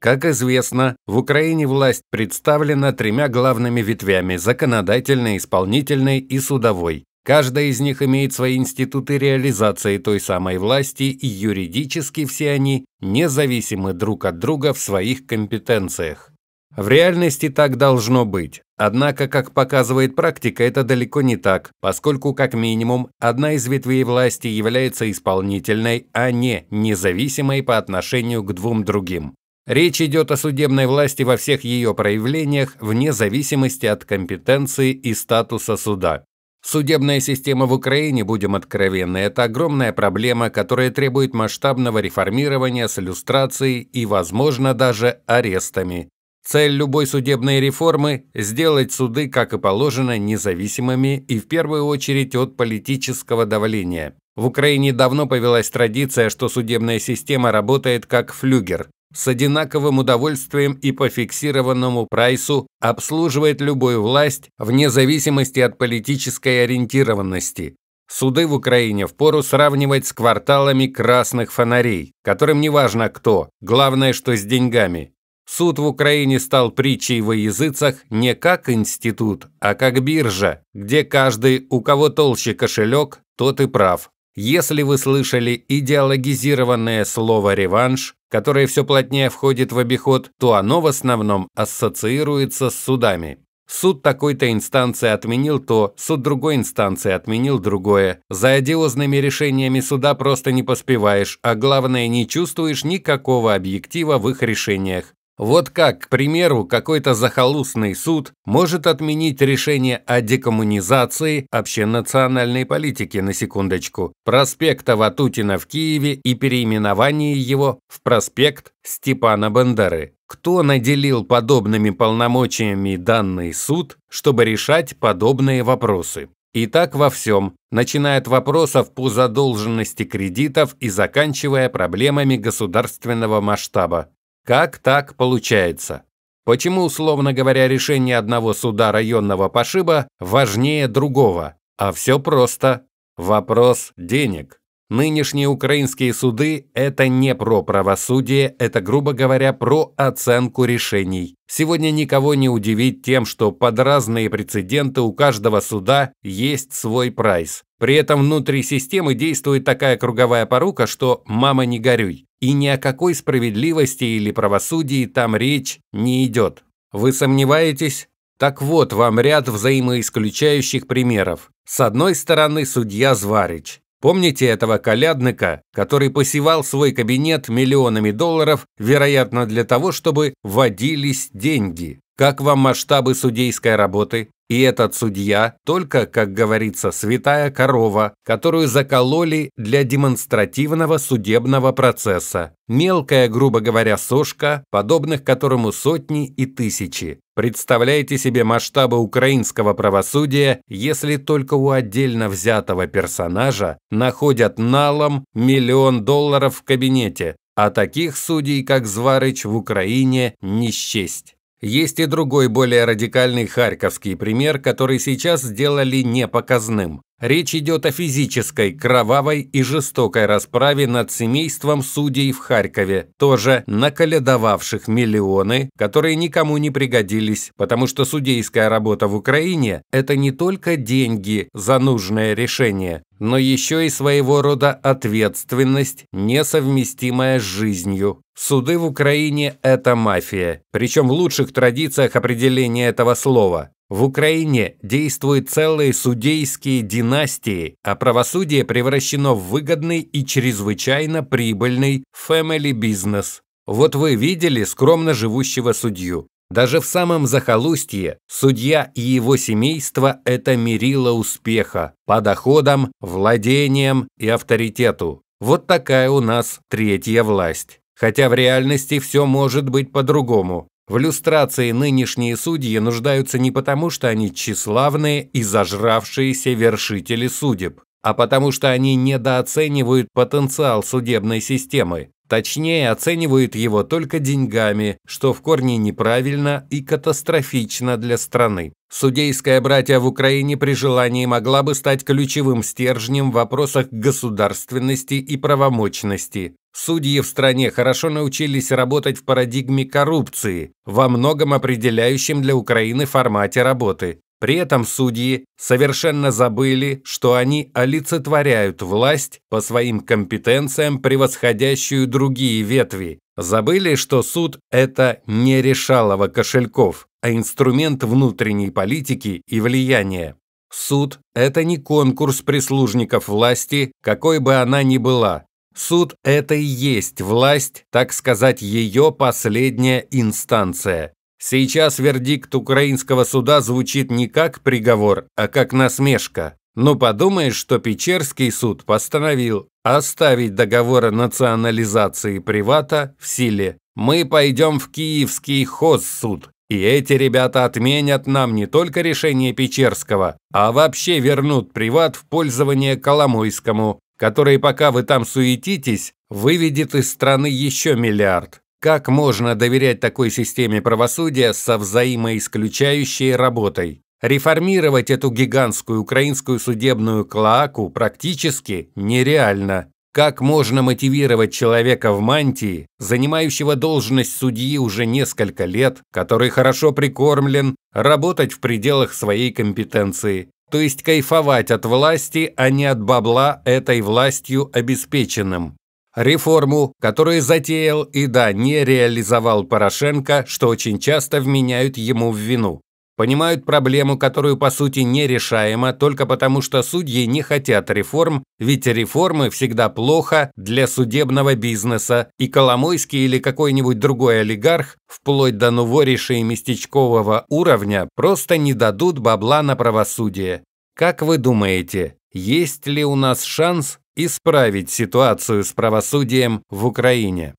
Как известно, в Украине власть представлена тремя главными ветвями – законодательной, исполнительной и судовой. Каждая из них имеет свои институты реализации той самой власти, и юридически все они независимы друг от друга в своих компетенциях. В реальности так должно быть. Однако, как показывает практика, это далеко не так, поскольку, как минимум, одна из ветвей власти является исполнительной, а не независимой по отношению к двум другим. Речь идет о судебной власти во всех ее проявлениях, вне зависимости от компетенции и статуса суда. Судебная система в Украине, будем откровенны, это огромная проблема, которая требует масштабного реформирования с иллюстрацией и, возможно, даже арестами. Цель любой судебной реформы – сделать суды, как и положено, независимыми и в первую очередь от политического давления. В Украине давно повелась традиция, что судебная система работает как флюгер с одинаковым удовольствием и по фиксированному прайсу обслуживает любую власть вне зависимости от политической ориентированности. Суды в Украине впору сравнивать с кварталами красных фонарей, которым не важно кто, главное, что с деньгами. Суд в Украине стал притчей во языцах не как институт, а как биржа, где каждый, у кого толще кошелек, тот и прав. Если вы слышали идеологизированное слово «реванш», которое все плотнее входит в обиход, то оно в основном ассоциируется с судами. Суд такой-то инстанции отменил то, суд другой инстанции отменил другое. За одиозными решениями суда просто не поспеваешь, а главное, не чувствуешь никакого объектива в их решениях. Вот как, к примеру, какой-то захолустный суд может отменить решение о декоммунизации общенациональной политики, на секундочку, проспекта Ватутина в Киеве и переименовании его в проспект Степана Бандеры. Кто наделил подобными полномочиями данный суд, чтобы решать подобные вопросы? И так во всем, начиная от вопросов по задолженности кредитов и заканчивая проблемами государственного масштаба. Как так получается? Почему, условно говоря, решение одного суда районного пошиба важнее другого? А все просто. Вопрос денег. Нынешние украинские суды – это не про правосудие, это, грубо говоря, про оценку решений. Сегодня никого не удивить тем, что под разные прецеденты у каждого суда есть свой прайс. При этом внутри системы действует такая круговая порука, что «мама не горюй». И ни о какой справедливости или правосудии там речь не идет. Вы сомневаетесь? Так вот вам ряд взаимоисключающих примеров. С одной стороны судья Зварич. Помните этого колядника, который посевал свой кабинет миллионами долларов, вероятно, для того, чтобы водились деньги? Как вам масштабы судейской работы? И этот судья только, как говорится, святая корова, которую закололи для демонстративного судебного процесса. Мелкая, грубо говоря, сошка, подобных которому сотни и тысячи. Представляете себе масштабы украинского правосудия, если только у отдельно взятого персонажа находят налом миллион долларов в кабинете, а таких судей, как Зварыч, в Украине не счесть. Есть и другой более радикальный харьковский пример, который сейчас сделали непоказным. Речь идет о физической, кровавой и жестокой расправе над семейством судей в Харькове, тоже наколедовавших миллионы, которые никому не пригодились, потому что судейская работа в Украине – это не только деньги за нужное решение, но еще и своего рода ответственность, несовместимая с жизнью. Суды в Украине – это мафия, причем в лучших традициях определения этого слова. В Украине действуют целые судейские династии, а правосудие превращено в выгодный и чрезвычайно прибыльный family бизнес. Вот вы видели скромно живущего судью. Даже в самом захолустье судья и его семейство – это мерило успеха по доходам, владениям и авторитету. Вот такая у нас третья власть. Хотя в реальности все может быть по-другому. В люстрации нынешние судьи нуждаются не потому, что они тщеславные и зажравшиеся вершители судеб, а потому что они недооценивают потенциал судебной системы, точнее оценивают его только деньгами, что в корне неправильно и катастрофично для страны. Судейское братье в Украине при желании могла бы стать ключевым стержнем в вопросах государственности и правомочности, Судьи в стране хорошо научились работать в парадигме коррупции, во многом определяющем для Украины формате работы. При этом судьи совершенно забыли, что они олицетворяют власть по своим компетенциям, превосходящую другие ветви. Забыли, что суд – это не решалово кошельков, а инструмент внутренней политики и влияния. Суд – это не конкурс прислужников власти, какой бы она ни была. Суд – это и есть власть, так сказать, ее последняя инстанция. Сейчас вердикт украинского суда звучит не как приговор, а как насмешка. Но подумаешь, что Печерский суд постановил оставить договор национализации привата в силе. Мы пойдем в Киевский хозсуд, и эти ребята отменят нам не только решение Печерского, а вообще вернут приват в пользование Коломойскому которые, пока вы там суетитесь, выведет из страны еще миллиард. Как можно доверять такой системе правосудия со взаимоисключающей работой? Реформировать эту гигантскую украинскую судебную клоаку практически нереально. Как можно мотивировать человека в мантии, занимающего должность судьи уже несколько лет, который хорошо прикормлен, работать в пределах своей компетенции? то есть кайфовать от власти, а не от бабла этой властью обеспеченным. Реформу, которую затеял и да, не реализовал Порошенко, что очень часто вменяют ему в вину понимают проблему, которую по сути не решаема, только потому, что судьи не хотят реформ, ведь реформы всегда плохо для судебного бизнеса, и Коломойский или какой-нибудь другой олигарх, вплоть до Нувориша и местечкового уровня, просто не дадут бабла на правосудие. Как вы думаете, есть ли у нас шанс исправить ситуацию с правосудием в Украине?